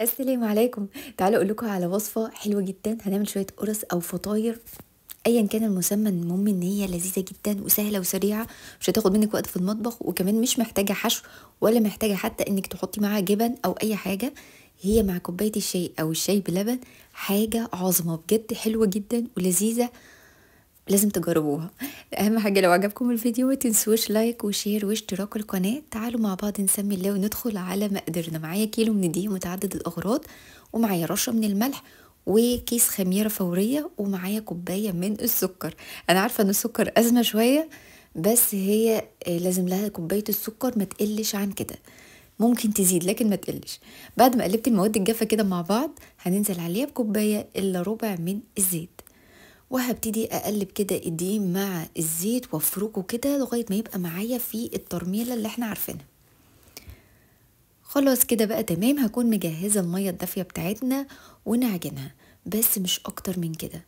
السلام عليكم تعالوا اقول لكم على وصفه حلوه جدا هنعمل شويه قرص او فطاير ايا كان المسمى المهم ان هي لذيذه جدا وسهله وسريعه مش هتاخد منك وقت في المطبخ وكمان مش محتاجه حشو ولا محتاجه حتى انك تحطي معاها جبن او اي حاجه هي مع كوبايه الشاي او الشاي بلبن حاجه عظمه بجد حلوه جدا ولذيذه لازم تجربوها اهم حاجه لو عجبكم الفيديو ما تنسوش لايك وشير واشتراك القناه تعالوا مع بعض نسمي الله وندخل على مقدرنا معايا كيلو من الدقيق متعدد الاغراض ومعايا رشه من الملح وكيس خميره فوريه ومعايا كوبايه من السكر انا عارفه ان السكر ازمه شويه بس هي آه، لازم لها كوبايه السكر ما تقلش عن كده ممكن تزيد لكن ما تقلش بعد ما قلبت المواد الجافه كده مع بعض هننزل عليها بكوبايه الا ربع من الزيت وهبتدي اقلب كده ايديه مع الزيت وافركه كده لغايه ما يبقى معايا في الترميله اللي احنا عارفينها خلاص كده بقى تمام هكون مجهزه الميه الدافيه بتاعتنا ونعجنها بس مش اكتر من كده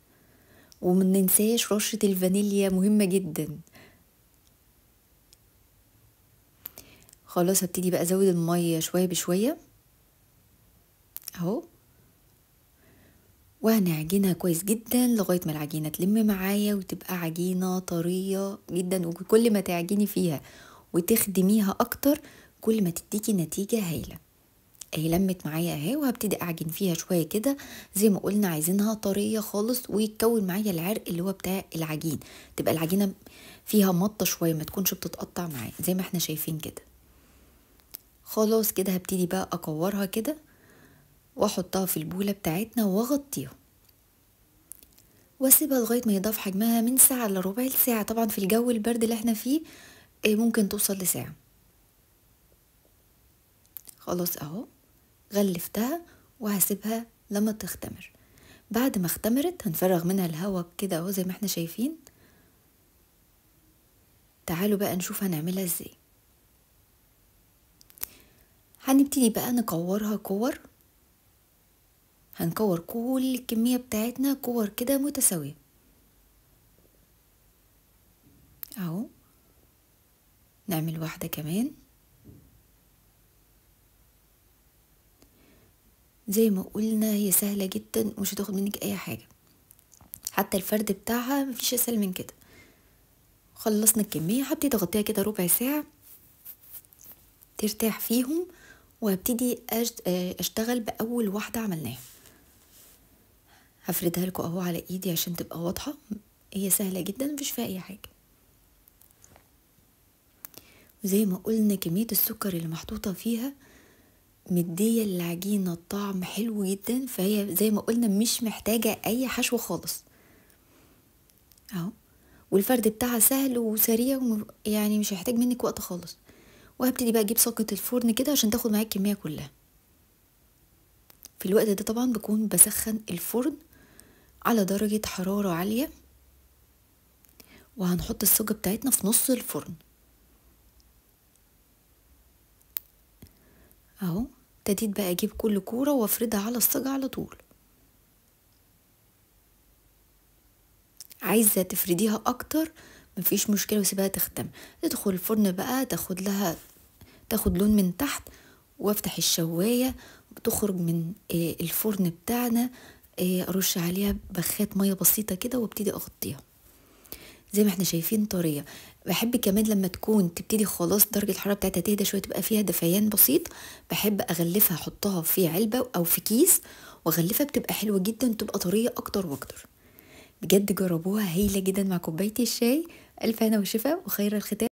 ومننساش رشه الفانيليا مهمه جدا خلاص هبتدي بقى ازود الميه شويه بشويه وهنعجنها كويس جدا لغايه ما العجينه تلم معايا وتبقى عجينه طريه جدا وكل ما تعجني فيها وتخدميها اكتر كل ما تديكي نتيجه هايله اهي لمت معايا اهي وهبتدي اعجن فيها شويه كده زي ما قلنا عايزينها طريه خالص ويتكون معايا العرق اللي هو بتاع العجين تبقى العجينه فيها مطه شويه ما تكونش بتتقطع معايا زي ما احنا شايفين كده خلاص كده هبتدي بقى اكورها كده واحطها في البولة بتاعتنا واغطيها واسيبها لغاية ما يضاف حجمها من ساعة لربع ساعة طبعا في الجو البرد اللي احنا فيه آه، ممكن توصل لساعة خلاص اهو غلفتها وهسيبها لما تختمر بعد ما اختمرت هنفرغ منها الهواء كده اهو زي ما احنا شايفين تعالوا بقى نشوف هنعملها ازاي هنبتدي بقى نكورها كور هنكور كل الكمية بتاعتنا كور كده متساوية اهو نعمل واحدة كمان زي ما قلنا هي سهلة جدا ومش هتاخد منك اي حاجة حتى الفرد بتاعها مفيش اسهل من كده خلصنا الكمية هبتدي اغطيها كده ربع ساعة ترتاح فيهم وهبتدي اشتغل باول واحدة عملناها هفردها لكم اهو على ايدي عشان تبقى واضحه هي سهله جدا مفيش فيها اي حاجه وزي ما قلنا كميه السكر اللي محطوطه فيها مديه العجينة طعم حلو جدا فهي زي ما قلنا مش محتاجه اي حشو خالص اهو والفرد بتاعها سهل وسريع يعني مش هيحتاج منك وقت خالص وهبتدي بقى اجيب ساقه الفرن كده عشان تاخد معايا الكميه كلها في الوقت ده طبعا بكون بسخن الفرن على درجة حرارة عالية وهنحط الصوجة بتاعتنا في نص الفرن اهو ابتديت بقى اجيب كل كورة وافردها على الصاجة على طول عايزة تفرديها اكتر مفيش مشكلة وسيبها تختم تدخل الفرن بقى تاخد لها تاخد لون من تحت وافتح الشواية بتخرج من آه، الفرن بتاعنا إيه، ارش عليها بخات ميه بسيطه كده وابتدي اغطيها زي ما احنا شايفين طريه بحب كمان لما تكون تبتدي خلاص درجه الحراره بتاعتها تهدى شويه تبقى فيها دفيان بسيط بحب اغلفها احطها في علبه او في كيس واغلفها بتبقى حلوه جدا تبقى طريه اكتر واكتر بجد جربوها هايله جدا مع كوبايه الشاي الف هنا وشفاء وخير الختام